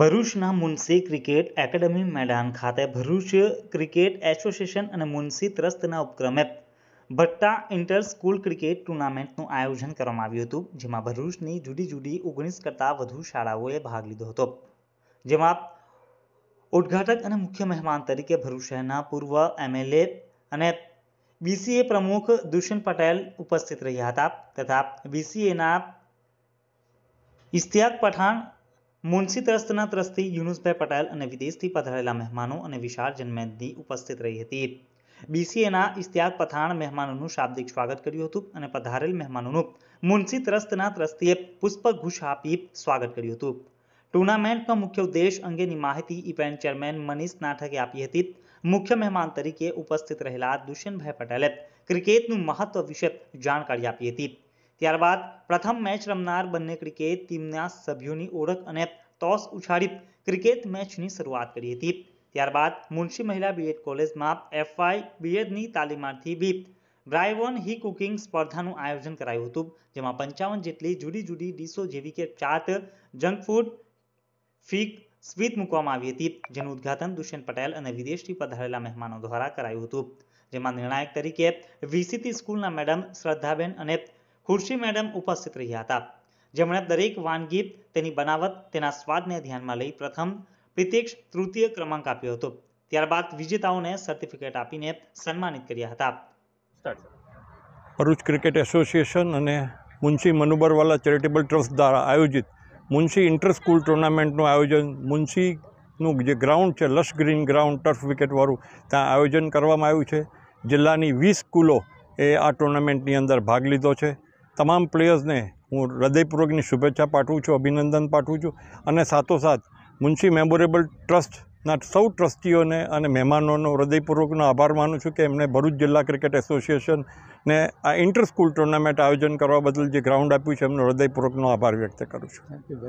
ભરૂચના મુનસી cricket academy મેદાન ખાતે ભરૂચ ક્રિકેટ એસોસિએશન અને મુનસી ત્રસ્તના ઉપક્રમે ભટ્ટા ઇન્ટર સ્કૂલ ક્રિકેટ ટુર્નામેન્ટનું આયોજન કરવામાં આવ્યું હતું જેમાં ભરૂચની જુદી જુદી ઓગણીસ કરતાં વધુ શાળાઓએ ભાગ લીધો હતો જેમાં ઉદ્ઘાટક અને મુખ્ય મહેમાન તરીકે ભરૂચ શહેરના પૂર્વ એમએલએ અને બીસીએ પ્રમુખ દુષ્યંત પટેલ ઉપસ્થિત રહ્યા હતા તથા બીસીએના ઇશ્તિયાક પઠાણ મુનશી ત્રસ્તના ત્રસ્તી યુનુસભાઈ પટેલ અને વિદેશથી પધારેલા મહેમાનો અને વિશાળ જનમેદની ઉપસ્થિત રહી હતી બીસીએના ઇશ્તિયાક પઠાણ મહેમાનોનું શાબ્દિક સ્વાગત કર્યું હતું અને પધારેલ મહેમાનોનું મુનશી ત્રસ્તના ત્રસ્તીએ પુષ્પગુચ્છ આપી સ્વાગત કર્યું હતું ટુર્નામેન્ટનો મુખ્ય ઉદ્દેશ અંગેની માહિતી ઇવેન્ટ ચેરમેન મનીષ નાઠકે આપી હતી મુખ્ય મહેમાન તરીકે ઉપસ્થિત રહેલા દુષ્યંતભાઈ પટેલે ક્રિકેટનું મહત્વ વિશે જાણકારી આપી હતી ત્યારબાદ પ્રથમ મેચ રમનાર બંને ક્રિકેટ ટીમના સભ્યોની ઓળખ અને ટોસ ઉછાળી ક્રિકેટ મેચની શરૂઆત કરી હતી ત્યારબાદ મુનશી મહિલા બીએડ કોલેજમાં એફઆઈ બીએડની તાલીમાર્થી બી ડ્રાઈવન હી કુકિંગ સ્પર્ધાનું આયોજન કરાયું હતું જેમાં પંચાવન જેટલી જુદી જુદી ડીશો જેવી કે ચાટ જંક ફૂડ ફીક સ્વીટ મૂકવામાં આવી હતી જેનું ઉદ્ઘાટન દુષ્યંત પટેલ અને વિદેશથી પધારેલા મહેમાનો દ્વારા કરાયું હતું જેમાં નિર્ણાયક તરીકે વીસીટી સ્કૂલના મેડમ શ્રદ્ધાબેન અને ખુરશી મેડમ ઉપસ્થિત રહ્યા હતા જેમણે દરેક વાનગી તેની બનાવટ તેના સ્વાદને ધ્યાનમાં લઈ પ્રથમ પ્રિતેક્ષ તૃતીય ક્રમાંક આપ્યો હતો ત્યારબાદ વિજેતાઓને સર્ટિફિકેટ આપીને સન્માનિત કર્યા હતા ભરૂચ ક્રિકેટ એસોસિએશન અને મુનશી મનુબરવાલા ચેરિટેબલ ટ્રસ્ટ દ્વારા આયોજિત મુનશી ઇન્ટર સ્કૂલ ટુર્નામેન્ટનું આયોજન મુનશીનું જે ગ્રાઉન્ડ છે લશ ગ્રીન ગ્રાઉન્ડ ટર્ફ વિકેટવાળું ત્યાં આયોજન કરવામાં આવ્યું છે જિલ્લાની વીસ સ્કૂલો એ આ ટુર્નામેન્ટની અંદર ભાગ લીધો છે તમામ પ્લેયર્સને હું હૃદયપૂર્વકની શુભેચ્છા પાઠવું છું અભિનંદન પાઠવું છું અને સાથોસાથ મુન્શી મેમોરેબલ ટ્રસ્ટના સૌ ટ્રસ્ટીઓને અને મહેમાનોનો હૃદયપૂર્વકનો આભાર માનું છું કે એમણે ભરૂચ જિલ્લા ક્રિકેટ એસોસિએશનને આ ઇન્ટર સ્કૂલ ટુર્નામેન્ટ આયોજન કરવા બદલ જે ગ્રાઉન્ડ આપ્યું છે એમનો હૃદયપૂર્વકનો આભાર વ્યક્ત કરું છું